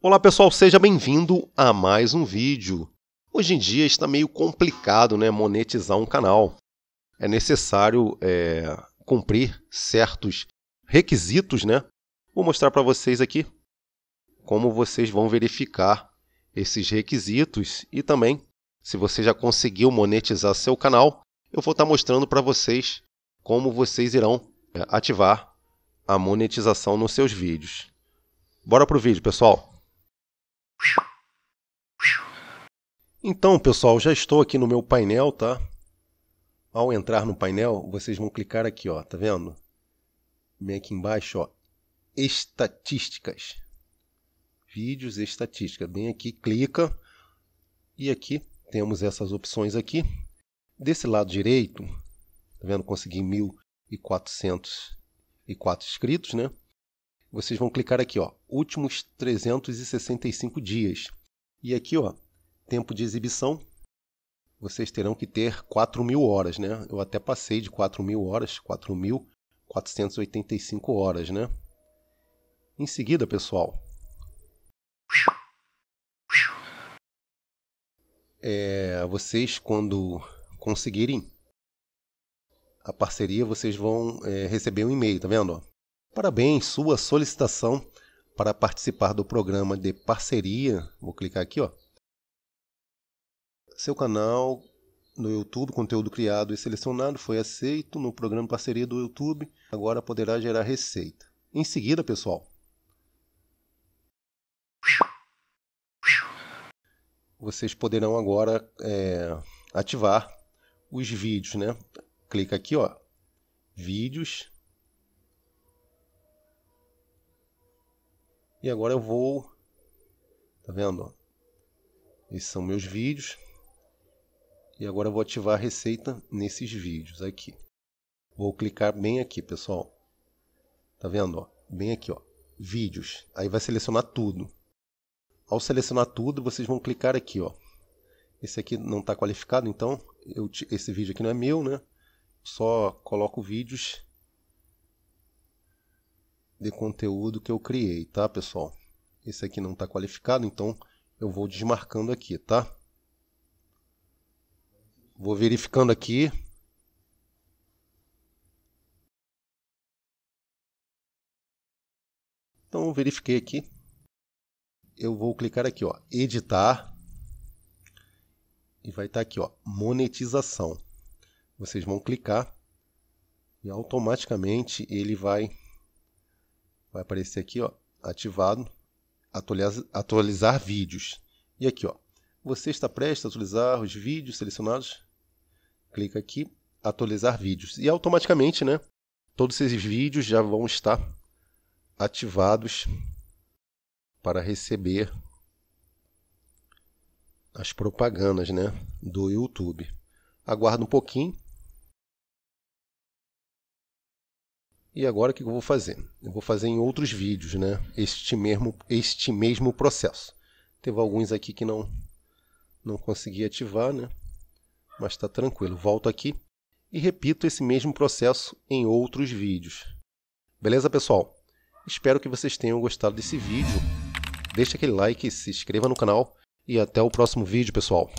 Olá pessoal, seja bem-vindo a mais um vídeo. Hoje em dia está meio complicado né, monetizar um canal. É necessário é, cumprir certos requisitos, né? Vou mostrar para vocês aqui como vocês vão verificar esses requisitos e também se você já conseguiu monetizar seu canal, eu vou estar tá mostrando para vocês como vocês irão é, ativar a monetização nos seus vídeos. Bora pro vídeo, pessoal. Então, pessoal, já estou aqui no meu painel, tá? Ao entrar no painel, vocês vão clicar aqui, ó, tá vendo? Bem aqui embaixo, ó, estatísticas. Vídeos, estatística. Bem aqui, clica. E aqui temos essas opções aqui. Desse lado direito, tá vendo? Consegui 1.404 inscritos, né? Vocês vão clicar aqui, ó, últimos 365 dias. E aqui, ó, tempo de exibição, vocês terão que ter 4 mil horas, né? Eu até passei de 4 mil horas, 4.485 horas, né? Em seguida, pessoal, é, vocês quando conseguirem a parceria, vocês vão é, receber um e-mail, tá vendo? Parabéns, sua solicitação para participar do programa de parceria. Vou clicar aqui, ó seu canal no YouTube, conteúdo criado e selecionado, foi aceito no programa parceria do YouTube, agora poderá gerar receita. Em seguida, pessoal, vocês poderão agora é, ativar os vídeos, né? Clica aqui, ó, vídeos. E agora eu vou, tá vendo? Esses são meus vídeos. E agora eu vou ativar a receita nesses vídeos aqui. Vou clicar bem aqui, pessoal. Tá vendo? Ó? Bem aqui, ó. Vídeos. Aí vai selecionar tudo. Ao selecionar tudo, vocês vão clicar aqui, ó. Esse aqui não está qualificado, então eu, esse vídeo aqui não é meu, né? Só coloco vídeos de conteúdo que eu criei, tá, pessoal? Esse aqui não está qualificado, então eu vou desmarcando aqui, tá? Vou verificando aqui. Então, verifiquei aqui. Eu vou clicar aqui, ó, editar. E vai estar tá aqui, ó, monetização. Vocês vão clicar e automaticamente ele vai vai aparecer aqui, ó, ativado, atualizar, atualizar vídeos. E aqui, ó, você está prestes a atualizar os vídeos selecionados clica aqui, atualizar vídeos. E automaticamente, né, todos esses vídeos já vão estar ativados para receber as propagandas, né, do YouTube. Aguarda um pouquinho. E agora o que eu vou fazer? Eu vou fazer em outros vídeos, né? Este mesmo, este mesmo processo. Teve alguns aqui que não não consegui ativar, né? mas está tranquilo. Volto aqui e repito esse mesmo processo em outros vídeos. Beleza, pessoal? Espero que vocês tenham gostado desse vídeo. Deixe aquele like, se inscreva no canal e até o próximo vídeo, pessoal.